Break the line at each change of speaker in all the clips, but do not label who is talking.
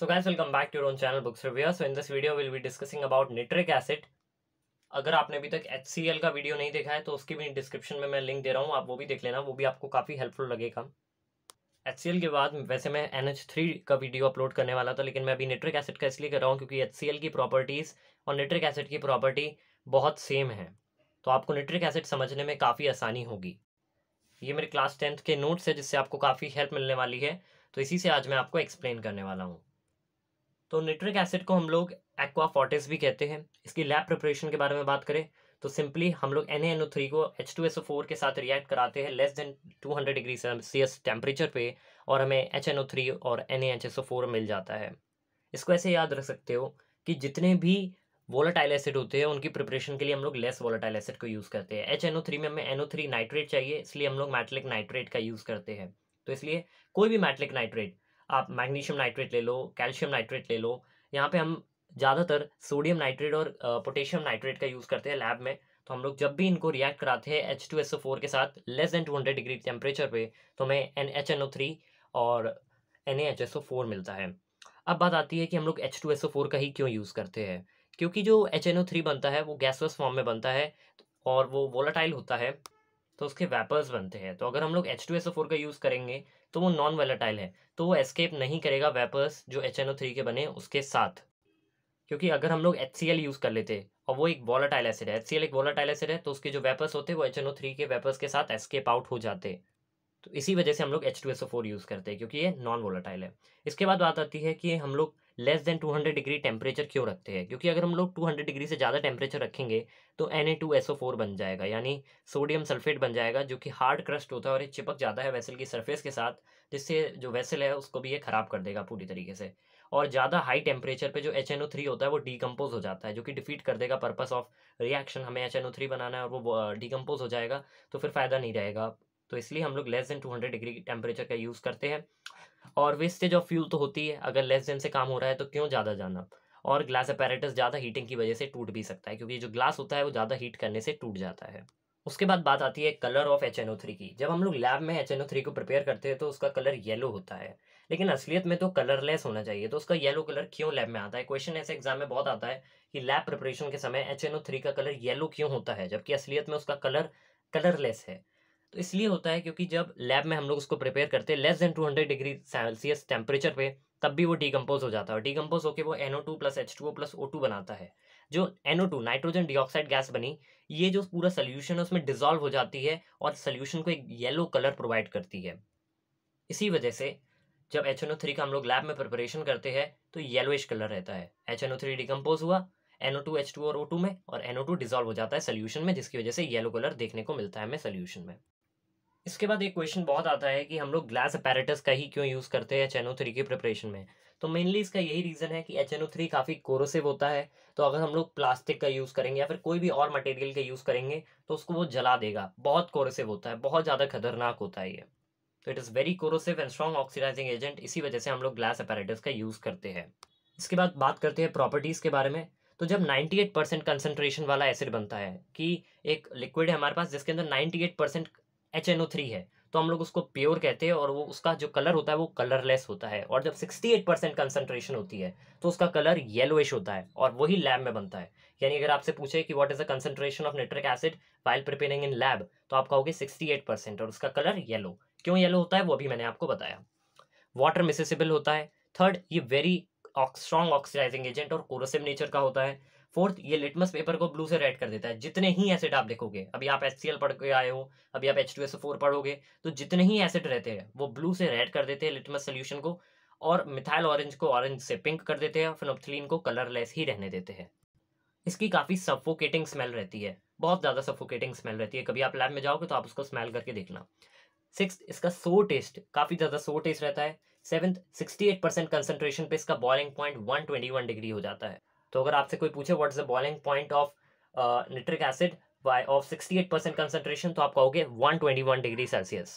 so guys welcome back to your own channel books review so in this video will be discussing about nitric acid अगर आपने अभी तक H का video नहीं देखा है तो उसकी भी डिस्क्रिप्शन में मैं लिंक दे रहा हूँ आप वो भी देख लेना वो भी आपको काफ़ी हेल्पफुल लगेगा एच के बाद वैसे मैं एन का वीडियो अपलोड करने वाला था लेकिन मैं अभी नेट्रिक एसिड का इसलिए कर रहा हूँ क्योंकि एच की प्रॉपर्टीज़ और निट्रिक एसिड की प्रॉपर्टी बहुत सेम है तो आपको निट्रिक एसिड समझने में काफ़ी आसानी होगी ये मेरे क्लास टेंथ के नोट्स है जिससे आपको काफ़ी हेल्प मिलने वाली है तो इसी से आज मैं आपको एक्सप्लेन करने वाला हूँ तो न्यूट्रिक एसिड को हम लोग एक्वा फोर्टिस भी कहते हैं इसकी लैब प्रिपरेशन के बारे में बात करें तो सिंपली हम लोग एन थ्री को H two S O four के साथ रिएक्ट कराते हैं less than two hundred degree Celsius temperature पे और हमें एच एन ओ थ्री और N H S O four मिल जाता है इसको ऐसे याद रख सकते हो कि जितने भी वोलाटाइल एसिड होते हैं उनकी प्रिपरेशन के लिए हम लोग लेस वोलाटाइल एसिड को यूज़ करते हैं एच एन ओ थ्री में हमें एन ओ थ्री नाइट्रेट चाहिए इसलिए हम लोग मैटलिक नाइट्रेट का यूज़ करते हैं तो इसलिए कोई भी मैटलिक नाइट्रेट आप मैग्नीशियम नाइट्रेट ले लो कैल्शियम नाइट्रेट ले लो यहाँ पे हम ज़्यादातर सोडियम नाइट्रेट और पोटेशियम नाइट्रेट का यूज़ करते हैं लैब में तो हम लोग जब भी इनको रिएक्ट कराते हैं H two S O four के साथ less than two hundred degree temperature पे तो हमें N H N O three और N A H S O four मिलता है अब बात आती है कि हम लोग H two S O four का ही क्यों यूज़ करते हैं क्योंकि जो एच एन ओ थ्री बनता है वो गैसवस फॉर्म में बनता है और वो वोलाटाइल होता है तो उसके वेपर्स बनते हैं तो अगर हम लोग H two S O four का यूज़ करेंगे तो वो नॉन वेलाटाइल है तो वो एस्केप नहीं करेगा वेपर्स जो एच एन ओ थ्री के बने उसके साथ क्योंकि अगर हम लोग एच सी एल यूज़ कर लेते और वो एक वॉलाटाइल एसिड है एच सी एल एक वॉलाटाइल एसिड है तो उसके जो वेपर्स होते हैं वो एच एन ओ थ्री के वेपर्स के साथ एस्केप आउट हो जाते तो इसी वजह से हम लोग H two S O four use करते हैं क्योंकि ये नॉन वोलाटाइल है इसके बाद बात आती है कि हम लोग लेस देन 200 डिग्री टेम्परेचर क्यों रखते हैं क्योंकि अगर हम लोग 200 डिग्री से ज़्यादा टेम्परेचर रखेंगे तो Na2SO4 बन जाएगा यानी सोडियम सल्फेट बन जाएगा जो कि हार्ड क्रस्ट होता है और ये चिपक जाता है वेसल की सरफेस के साथ जिससे जो वेसल है उसको भी ये ख़राब कर देगा पूरी तरीके से और ज़्यादा हाई टेम्परेचर पर जो एच होता है वो डिकम्पोज हो जाता है जो कि डिफीट कर देगा पर्पज़ ऑफ रिएक्शन हमें एच बनाना है और वो डिकम्पोज हो जाएगा तो फिर फ़ायदा नहीं रहेगा तो इसलिए हम लोग लेस देन 200 डिग्री टेम्परेचर का यूज़ करते हैं और वेस्टेज ऑफ फ्यूल तो होती है अगर लेस देन से काम हो रहा है तो क्यों ज़्यादा जाना और ग्लास अपेरेटस ज़्यादा हीटिंग की वजह से टूट भी सकता है क्योंकि जो ग्लास होता है वो ज़्यादा हीट करने से टूट जाता है उसके बाद बात आती है कलर ऑफ एच की जब हम लोग लैब में एच को प्रिपेयर करते हैं तो उसका कलर येलो होता है लेकिन असलियत में तो कलरलेस होना चाहिए तो उसका येलो कलर क्यों लैब में आता है क्वेश्चन ऐसे एग्जाम में बहुत आता है कि लैब प्रिपरेशन के समय एच का कलर येलो क्यों होता है जबकि असलियत में उसका कलर कलरलेस है तो इसलिए होता है क्योंकि जब लैब में हम लोग उसको प्रिपेयर करते हैं less than two hundred degree Celsius temperature पे तब भी वो डिकम्पोज हो जाता है और डिकम्पोज होकर वो NO two plus H two O plus O two बनाता है जो NO two nitrogen dioxide gas बनी ये जो पूरा सोल्यूशन है उसमें डिजोल्व हो जाती है और सोल्यूशन को एक येलो कलर प्रोवाइड करती है इसी वजह से जब एच एन ओ थ्री का हम लोग लैब में प्रिपरेशन करते हैं तो येलोइश कलर रहता है H N O three decompose हुआ एनओ टू एच टू और ओ टू में और एन ओ टू डिजोल्व हो जाता है सोल्यूशन में जिसकी वजह से येलो कलर देखने को मिलता है हमें सोल्यूशन में इसके बाद एक क्वेश्चन बहुत आता है कि हम लोग ग्लास अपेरेटस का ही क्यों यूज़ करते हैं एच एन ओ थ्री के प्रिपरेशन में तो मेनली इसका यही रीज़न है कि एच एन ओ थ्री काफ़ी कोरोसिव होता है तो अगर हम लोग प्लास्टिक का यूज़ करेंगे या फिर कोई भी और मटेरियल का यूज़ करेंगे तो उसको वो जला देगा बहुत कोरोसिव होता है बहुत ज़्यादा खतरनाक होता है ये तो it is very corrosive and strong oxidising agent इसी वजह से हम लोग ग्लास अपेरेटस का यूज़ करते हैं इसके बाद बात करते हैं प्रॉपर्टीज़ के बारे में तो जब 98 परसेंट कंसनट्रेशन वाला एसिड बनता है कि एक लिक्विड है हमारे पास जिसके अंदर 98 percent H N O three है तो हम लोग उसको प्योर कहते हैं और वो उसका जो कलर होता है वो कलरलेस होता है और जब 68 परसेंट कंसनट्रेशन होती है तो उसका कलर येलोइश होता है और वही लैब में बनता है यानी अगर आपसे पूछे कि what is the concentration of nitric acid while preparing in lab तो आप कहोगे 68 परसेंट और उसका कलर येलो क्यों येलो होता है वो भी मैंने आपको बताया वाटर मिसेसिबल होता है थर्ड ये वेरी स्ट्रॉन्ग ऑक्सीडाइजिंग एजेंट और कोरोसिव नेचर का होता है फोर्थ ये लिटमस पेपर को ब्लू से रेड कर देता है जितने ही एसिड आप देखोगे अभी आप एच पढ़ के आए हो अभी आप एच टू एस फोर पढ़ोगे तो जितने ही एसिड रहते हैं वो ब्लू से रेड कर देते हैं लिटमस सोल्यूशन को और मिथाइल ऑरेंज को ऑरेंज से पिंक कर देते हैं फिनोप्थिलीन को कलरलेस ही रहने देते हैं इसकी काफ़ी सफोकेटिंग स्मेल रहती है बहुत ज़्यादा सफोकेटिंग स्मेल रहती है कभी आप लैब में जाओगे तो आप उसको स्मेल करके देखना सिक्स इसका सो टेस्ट काफ़ी ज़्यादा सो टेस्ट रहता है seventh sixty eight percent concentration पे इसका boiling point one twenty one degree हो जाता है तो अगर आपसे कोई पूछे is the boiling point of nitric acid by of 68% percent concentration तो आप कहोगे 121 डिग्री सेल्सियस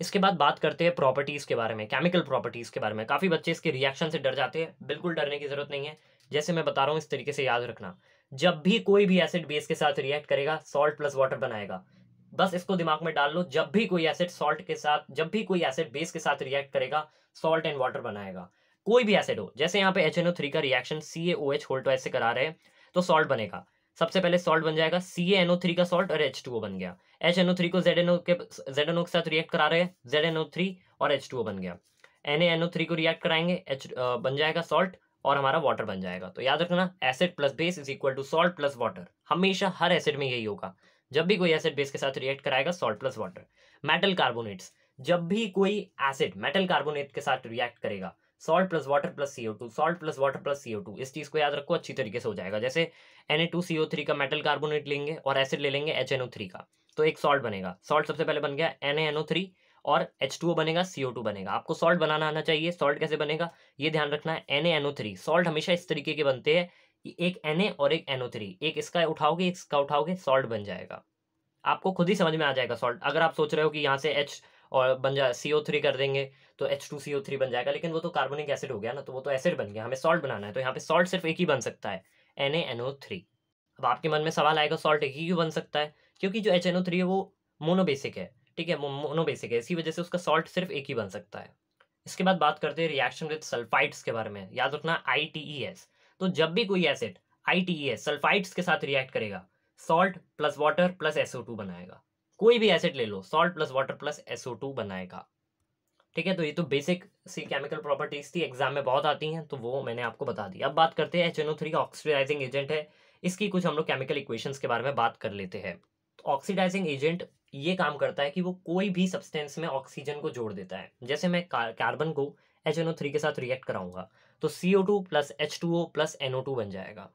इसके बाद बात करते हैं प्रॉपर्टीज़ के बारे में केमिकल प्रॉपर्टीज़ के बारे में काफ़ी बच्चे इसके रिएक्शन से डर जाते हैं बिल्कुल डरने की ज़रूरत नहीं है जैसे मैं बता रहा हूँ इस तरीके से याद रखना जब भी कोई भी एसिड बेस के साथ रिएक्ट करेगा सॉल्ट प्लस वाटर बनाएगा बस इसको दिमाग में डाल लो जब भी कोई एसिड सॉल्ट के साथ जब भी कोई एसिड बेस के साथ रिएक्ट करेगा सॉल्ट एंड वाटर बनाएगा कोई भी एसिड हो जैसे यहाँ पे एच थ्री का reaction C A O H होल्ट से करा रहे हैं तो सॉल्ट बनेगा सबसे पहले सॉल्ट बन जाएगा सी ओ थ्री का सॉल्ट और एच टू ओ बन गया एच ओ थ्री को जेड ओ के जेड ओ के साथ रिएक्ट करा रहे हैं जेड ओ थ्री और एच टू ओ बन गया एन ओ थ्री को रिएक्ट कराएंगे एच बन जाएगा सॉल्ट और हमारा वाटर बन जाएगा तो याद रखना acid plus base is equal to salt plus water हमेशा हर एसिड में यही होगा जब भी कोई एसिड बेस के साथ रिएक्ट कराएगा salt plus water metal carbonates जब भी कोई एसिड मेटल कार्बोनेट के साथ रिएक्ट करेगा salt plus water plus C O two salt plus water plus C O two इस चीज़ को याद रखो अच्छी तरीके से हो जाएगा जैसे N A two C O three का मेटल कार्बोनेट लेंगे और एसिड ले लेंगे एच एन ओ थ्री का तो एक सॉल्ट बनेगा सॉल्ट सबसे पहले बन गया N A N O three और एच टू ओ बनेगा सी ओ टू बनेगा आपको सॉल्ट बनाना आना चाहिए सॉल्ट कैसे बनेगा ये ध्यान रखना है N A N O three salt हमेशा इस तरीके के बनते हैं कि एक एन ए और एक एन ओ थ्री एक इसका उठाओगे इसका उठाओगे सॉल्ट बन जाएगा आपको खुद ही समझ में आ जाएगा सॉल्ट अगर आप सोच रहे हो कि यहाँ से एच और बन जाए सी ओ थ्री कर देंगे तो H two C O three बन जाएगा लेकिन वो तो कार्बोनिक एसिड हो गया ना तो वो तो एसिड बन गया हमें सॉल्ट बनाना है तो यहाँ पे सॉल्ट सिर्फ एक ही बन सकता है N A N O three अब आपके मन में सवाल आएगा सॉल्ट एक ही क्यों बन सकता है क्योंकि जो एच एन ओ थ्री है वो मोनोबेसिक है ठीक है मोनोबेसिक है इसी वजह से उसका सॉल्ट सिर्फ एक ही बन सकता है इसके बाद बात करते हैं रिएक्शन विद सल्फाइड्स के बारे में याद रखना आई टी ई एस तो जब भी कोई acid I T E S sulphides के साथ रिएक्ट करेगा salt plus water plus SO two बनाएगा कोई भी एसिड ले लो salt plus water plus two बनाएगा ठीक है तो ये तो बेसिक सी केमिकल प्रॉपर्टीज थी एग्जाम में बहुत आती हैं तो वो मैंने आपको बता दी अब बात करते हैं एच ओ का ऑक्सीडाइजिंग एजेंट है इसकी कुछ हम लोग केमिकल इक्वेशन के बारे में बात कर लेते हैं तो ऑक्सीडाइजिंग एजेंट ये काम करता है कि वो कोई भी सब्सटेंस में ऑक्सीजन को जोड़ देता है जैसे मैं कार्बन को एच के साथ रिएक्ट कराऊंगा तो C O two plus H two O plus N O two बन जाएगा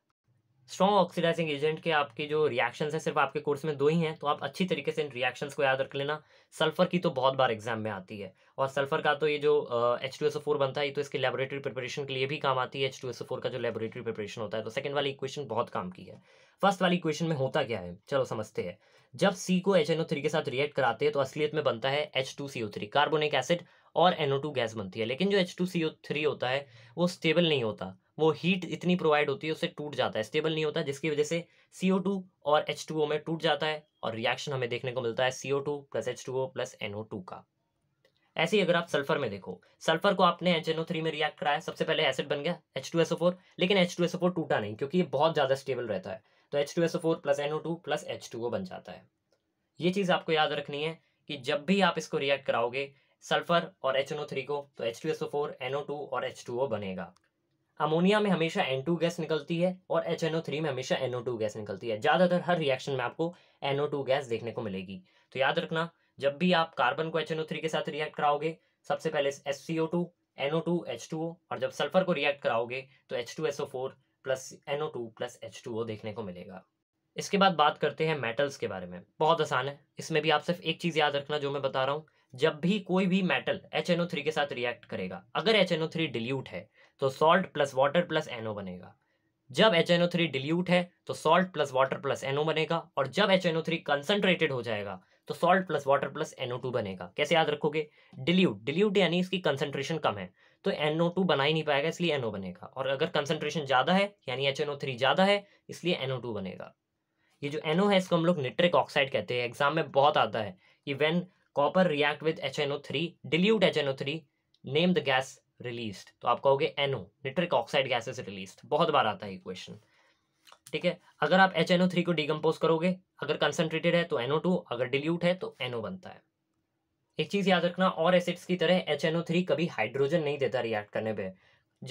स्ट्रॉन्ग ऑक्सीडाइजिंग एजेंट के आपके जो रिएक्शन है सिर्फ आपके कोर्स में दो ही हैं तो आप अच्छी तरीके से इन रिएक्शन को याद रख लेना सल्फर की तो बहुत बार एग्जाम में आती है और सल्फर का तो ये जो एच टू एस फोर बनता है ये तो इसके लेबोरेटरी प्रिपरेशन के लिए भी काम आती है एच टू एस फोर का जो लेबोरेटरी प्रिपरेशन होता है तो सेकंड वाली इक्वेशन बहुत काम की है फर्स्ट वाली इक्वेशन में होता क्या है चलो समझते हैं जब सी को एच एन ओ थ्री के साथ रिएक्ट कराते हैं तो असलियत में बनता है H two C O three carbonic acid और एनओ टू गैस बनती है लेकिन जो H two C O three होता है वो स्टेबल नहीं होता वो हीट इतनी प्रोवाइड होती है उससे टूट जाता है स्टेबल नहीं होता जिसकी वजह से सी ओ टू और एच टू ओ में टूट जाता है और रिएक्शन हमें देखने को मिलता है C O two plus H two O plus N O two का ऐसे ही अगर आप सल्फर में देखो सल्फर को आपने एच एन ओ थ्री में रिएक्ट कराया सबसे पहले एसिड बन गया H two S O four लेकिन H two S O four टूटा नहीं क्योंकि ये बहुत ज़्यादा स्टेबल रहता है तो H two S O four plus N O two plus H two O बन जाता है ये चीज़ आपको याद रखनी है कि जब भी आप इसको रिएक्ट कराओगे सल्फर और एच एन ओ थ्री को तो H two S O four N O two और एच टू ओ बनेगा अमोनिया में हमेशा एन टू गैस निकलती है और एच एन ओ थ्री में हमेशा टू गैस निकलती है ज़्यादातर हर रिएक्शन में आपको टू गैस देखने को मिलेगी तो याद रखना जब भी आप कार्बन को एच एन ओ थ्री के साथ रिएक्ट कराओगे सबसे पहले S C O two two H two O और जब सल्फर को रिएक्ट कराओगे तो H two four plus two plus H two O देखने को मिलेगा इसके बाद बात करते हैं मेटल्स के बारे में बहुत आसान है इसमें भी आप सिर्फ एक चीज़ याद रखना जो मैं बता रहा हूँ जब भी कोई भी मेटल एच के साथ रिएक्ट करेगा अगर एच डिल्यूट है तो salt plus water plus NO बनेगा जब H N O three dilute है तो salt plus water plus NO बनेगा और जब H N O three concentrated हो जाएगा तो salt plus water plus NO two बनेगा कैसे याद रखोगे डिल्यूट डिल्यूट यानी इसकी कंसनट्रेशन कम है तो एनओ टू बना ही नहीं पाएगा इसलिए एनओ बनेगा और अगर कंसनट्रेशन ज़्यादा है यानी एच एन ओ थ्री ज़्यादा है इसलिए एनओ टू बनेगा ये जो एनओ है इसको हम लोग निट्रिक ऑक्साइड कहते हैं एग्जाम में बहुत आता है कि when copper react with H N O three dilute H N O three name the gas released तो आप कहोगे NO nitric oxide gases released बहुत बार आता है इक्वेशन ठीक है अगर आप एच एनओ थ्री को डिकम्पोज करोगे अगर कंसनट्रेटेड है तो एनओ टू अगर डिल्यूट है तो एनओ बनता है एक चीज़ याद रखना और एसिड्स की तरह एच एनओ थ्री कभी हाइड्रोजन नहीं देता रिएक्ट करने पर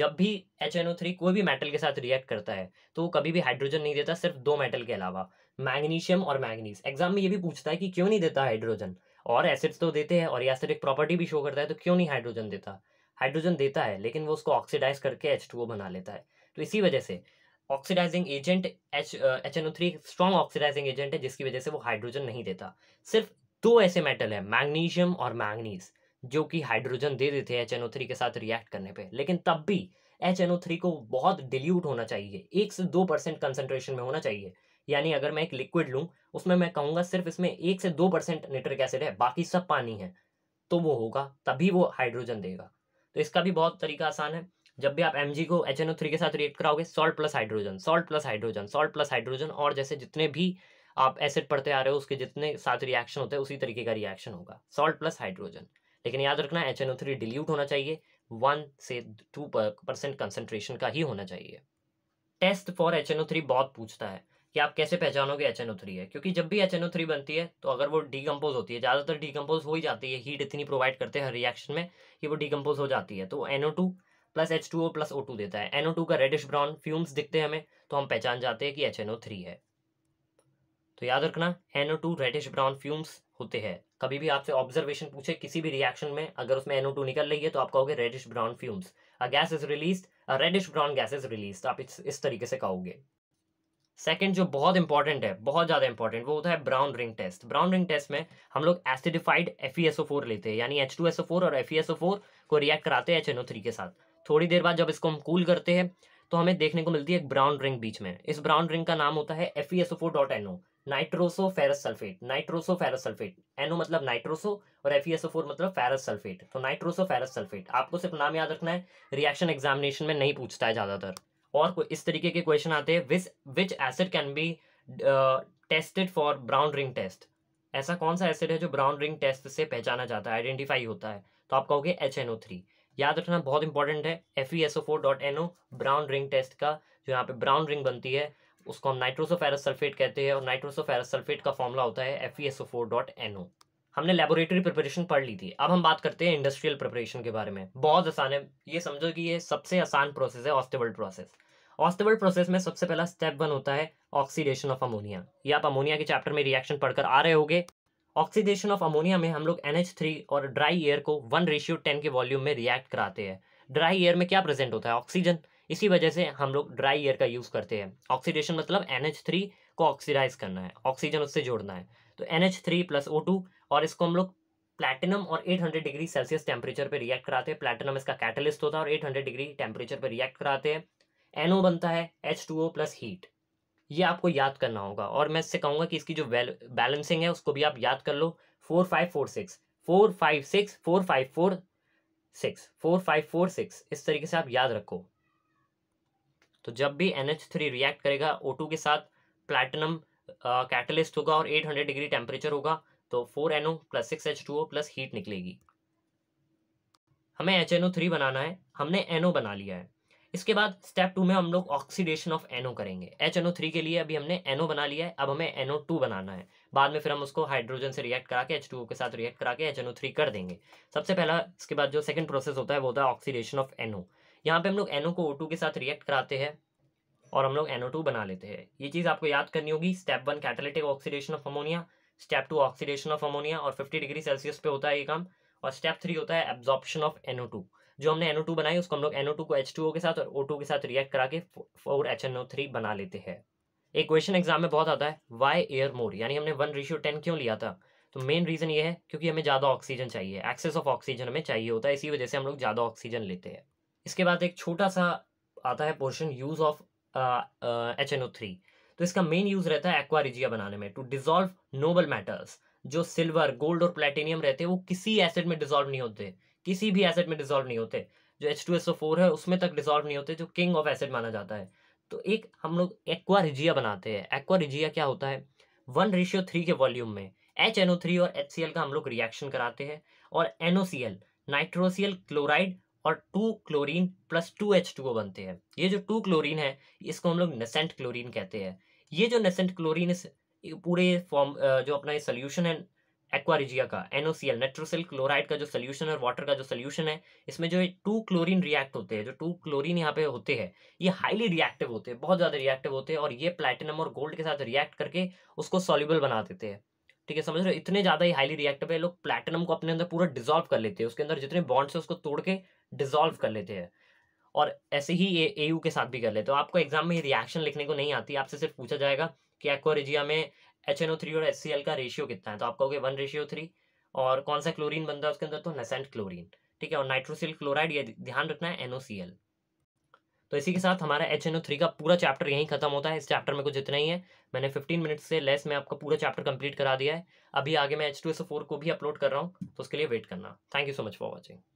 जब भी एच एनओ थ्री कोई भी मेटल के साथ रिएक्ट करता है तो वो कभी भी हाइड्रोजन नहीं देता सिर्फ दो मेटल के अलावा मैग्नीशियम और मैग्नीज एग्जाम में ये भी पूछता है कि क्यों नहीं देता हाइड्रोजन और एसिड्स तो देते हैं और ये एसिडिक प्रॉपर्टी भी शो करता है तो क्यों नहीं हाइड्रोजन देता हाइड्रोजन देता है लेकिन वो उसको ऑक्सीडाइज करके एच टू बना लेता है तो इसी वजह से oxidising agent H H N O three strong oxidising agent है जिसकी वजह से वो हाइड्रोजन नहीं देता सिर्फ दो ऐसे मेटल है मैग्नीशियम और मैंगनीज जो कि हाइड्रोजन दे देते हैं एच एन ओ थ्री के साथ रिएक्ट करने पर लेकिन तब भी एच एन ओ थ्री को बहुत डिल्यूट होना चाहिए एक से दो परसेंट कंसनट्रेशन में होना चाहिए यानी अगर मैं एक लिक्विड लूँ उसमें मैं कहूँगा सिर्फ इसमें एक से दो परसेंट नाइट्रिक एसिड है बाकी सब पानी है तो वो होगा तभी वो हाइड्रोजन देगा तो इसका भी बहुत तरीका आसान है जब भी आप एम को एच के साथ रिएक्ट कराओगे salt plus hydrogen salt plus hydrogen salt plus hydrogen और जैसे जितने भी आप एसिड पढ़ते आ रहे हो उसके जितने साथ रिएक्शन होते हैं उसी तरीके का रिएक्शन होगा सॉल्ट प्लस हाइड्रोजन लेकिन याद रखना एच डिल्यूट होना चाहिए वन से टू परसेंट कंसेंट्रेशन का ही होना चाहिए टेस्ट फॉर एच बहुत पूछता है कि आप कैसे पहचानोगे एच है क्योंकि जब भी एच बनती है तो अगर वो डिकम्पोज होती है ज़्यादातर डिकम्पोज हो ही जाती है हीट इतनी प्रोवाइड करते हैं हर रिएक्शन में कि वो डिकम्पोज हो जाती है तो N plus H two O plus O two देता है एन ओ टू का रेडिश ब्राउन फ्यूम्स दिखते हैं हमें तो हम पहचान जाते हैं कि एच एन ओ थ्री है तो याद रखना N O two reddish brown fumes होते हैं कभी भी आपसे ऑब्जर्वेशन पूछे किसी भी रिएक्शन में अगर उसमें एन ओ टू निकल रही है तो आप कहोगे reddish brown fumes a gas is release a reddish brown gas is release आप इस, इस तरीके से कहोगे सेकंड जो बहुत इंपॉर्टेंट है बहुत ज़्यादा इंपॉर्टेंट वो होता है brown ring test brown ring test में हम लोग एसिडिफाइड एफ लेते हैं यानी एच और एफ को रिएक्ट कराते हैं एच के साथ थोड़ी देर बाद जब इसको हम कूल करते हैं तो हमें देखने को मिलती है एक ब्राउन रिंग बीच में इस ब्राउन रिंग का नाम होता है F E S O four dot N O nitroso ferrous sulphate nitroso ferrous sulphate NO मतलब नाइट्रोसो और एफ मतलब फेरस सल्फेट तो नाइट्रोसो फेरस सल्फेट आपको सिर्फ नाम याद रखना है रिएक्शन एग्जामिनेशन में नहीं पूछता है ज़्यादातर और इस तरीके के क्वेश्चन आते हैं which which acid can be tested for brown ring test ऐसा कौन सा एसिड है जो ब्राउन रिंग टेस्ट से पहचाना जाता है आइडेंटिफाई होता है तो आप कहोगे एच एन ओ थ्री याद रखना बहुत इंपॉर्टेंट है F E S O four dot N O brown ring test का जो यहाँ पे ब्राउन रिंग बनती है उसको हम नाइट्रोसोफेरस सल्फेट कहते हैं और नाइट्रोसोफेरस सल्फेट का फॉर्मूला होता है F E S O four dot N O हमने लेबोरेटरी प्रिपरेशन पढ़ ली थी अब हम बात करते हैं इंडस्ट्रियल प्रिपरेशन के बारे में बहुत आसान है ये समझो कि ये सबसे आसान प्रोसेस है ऑस्टेबल प्रोसेस ऑस्टेबल प्रोसेस में सबसे पहला स्टेप वन होता है ऑक्सीडेशन ऑफ अमोनिया ये आप अमोनिया के चैप्टर में रिएक्शन पढ़कर आ रहे होगे ऑक्सीडेशन ऑफ अमोनिया में हम लोग एन और ड्राई एयर को वन रेशियो टेन के वॉल्यूम में रिएक्ट कराते हैं ड्राई एयर में क्या प्रेजेंट होता है ऑक्सीजन इसी वजह से हम लोग ड्राई एयर का यूज़ करते हैं ऑक्सीडेशन मतलब एन को ऑक्सीडाइज करना है ऑक्सीजन उससे जोड़ना है तो N H three plus O two और इसको हम लोग प्लैटिनम और 800 डिग्री सेल्सियस टेम्परेचर पे रिएक्ट कराते हैं प्लैटिनम इसका कैटलिस्ट होता है और 800 डिग्री टेम्परेचर पे रिएक्ट कराते हैं एनओ बनता है H two O plus heat ये आपको याद करना होगा और मैं इससे कहूँगा कि इसकी जो बैलेंसिंग है उसको भी आप याद कर लो four five four six four five six four five four six four five four six इस तरीके से आप याद रखो तो जब भी एन थ्री रिएक्ट करेगा ओ टू के साथ प्लैटिनम कैटलिस्ट होगा और एट हंड्रेड डिग्री टेम्परेचर होगा तो four N O plus six H two O plus heat निकलेगी हमें एच एन ओ थ्री बनाना है हमने एन ओ बना लिया है इसके बाद स्टेप टू में हम लोग ऑक्सीडेशन ऑफ एनओ करेंगे एच एन ओ थ्री के लिए अभी हमने एनओ बना लिया है अब हमें एनओ टू बनाना है बाद में फिर हम उसको हाइड्रोजन से रिएक्ट करा के एच टू ओ के साथ रिएक्ट करा के एच एन ओ थ्री कर देंगे सबसे पहला इसके बाद जो सेकंड प्रोसेस होता है वो होता है ऑक्सीडेशन ऑफ एनओ यहाँ पे हम लोग एनओ को ओ टू के साथ रिएक्ट कराते हैं और हम लोग एनओ टू बना लेते हैं ये चीज़ आपको याद करनी होगी step one catalytic oxidation of ammonia step two oxidation of ammonia और फिफ्टी डिग्री सेल्सियस पे होता है ये काम और स्टेप थ्री होता है एब्जॉर्प्शन ऑफ एनओ टू जो हमने एनओ टू बनाई उसको हम लोग एनओ टू को एच टू ओ के साथ और ओ टू के साथ रिएक्ट करा के four H N O three बना लेते हैं एक क्वेश्चन एग्जाम में बहुत आता है वाई एयर मोर यानी हमने वन रेशियो टेन क्यों लिया था तो मेन रीज़न ये है क्योंकि हमें ज़्यादा ऑक्सीजन चाहिए एक्सेस ऑफ ऑक्सीजन हमें चाहिए होता है इसी वजह से हम लोग ज़्यादा ऑक्सीजन लेते हैं इसके बाद एक छोटा सा आता है portion use of H N O three तो इसका मेन यूज रहता है एक्वारिजिया बनाने में टू डिजोल्व नोबल मैटर्स जो सिल्वर गोल्ड और प्लेटिनियम रहते हैं वो किसी एसिड में डिजोल्व नहीं होते किसी भी एसिड में डिजोल्व नहीं होते जो H two S O four है उसमें तक डिजोल्व नहीं होते जो किंग ऑफ एसिड माना जाता है तो एक हम लोग एक्वारिजिया बनाते हैं एक्वारिजिया क्या होता है वन रेशियो थ्री के वॉल्यूम में एच एन ओ थ्री और एच सी एल का हम लोग रिएक्शन कराते हैं और N O C L nitrosyl chloride और two chlorine plus two H two O बनते हैं ये जो टू क्लोरीन है इसको हम लोग नेसेंट क्लोरीन कहते हैं ये जो नेसेंट क्लोरीन इस पूरे फॉर्म जो अपना ये सोल्यूशन है एक्वारिजिया का एनओसीएल नेट्रोसिल क्लोराइड का जो सोल्यूशन और वाटर का जो सोल्यूशन है इसमें जो टू क्लोरीन रिएक्ट होते हैं जो टू क्लोरीन यहाँ पे होते हैं ये हाईली रिएक्टिव होते हैं बहुत ज़्यादा रिएक्टिव होते हैं और ये प्लेटिनम और गोल्ड के साथ रिएक्ट करके उसको सॉल्यूबल बना देते हैं ठीक है समझ रहे हो इतने ज़्यादा ही हाईली रिएक्टिव है लोग प्लेटिनम को अपने अंदर पूरा डिजोल्व कर लेते हैं उसके अंदर जितने बॉन्ड्स है उसको तोड़ के डिजोल्व कर लेते हैं और ऐसे ही ए एयू के साथ भी कर लेते हो तो आपको एग्जाम में ये रिएक्शन लिखने को नहीं आती आपसे सिर्फ पूछा जाएगा कि एक्वरिजिया में एच एन और एच का रेशियो कितना है तो आप कहोगे वन रेशियो थ्री और कौन सा क्लोरीन बनता है उसके अंदर तो नसेंट क्लोरीन ठीक है और नाइट्रोसिल क्लोराइड ये ध्यान रखना है एल तो इसी के साथ हमारा एच एन ओ थ्री का पूरा चैप्टर यहीं खत्म होता है इस चैप्टर में कुछ इतना ही है मैंने फिफ्टीन मिनट से लेस में आपका पूरा चैप्टर कंप्लीट करा दिया है अभी आगे मैं एच टू एस फोर को भी अपलोड कर रहा हूँ तो उसके लिए वेट करना thank you so much for watching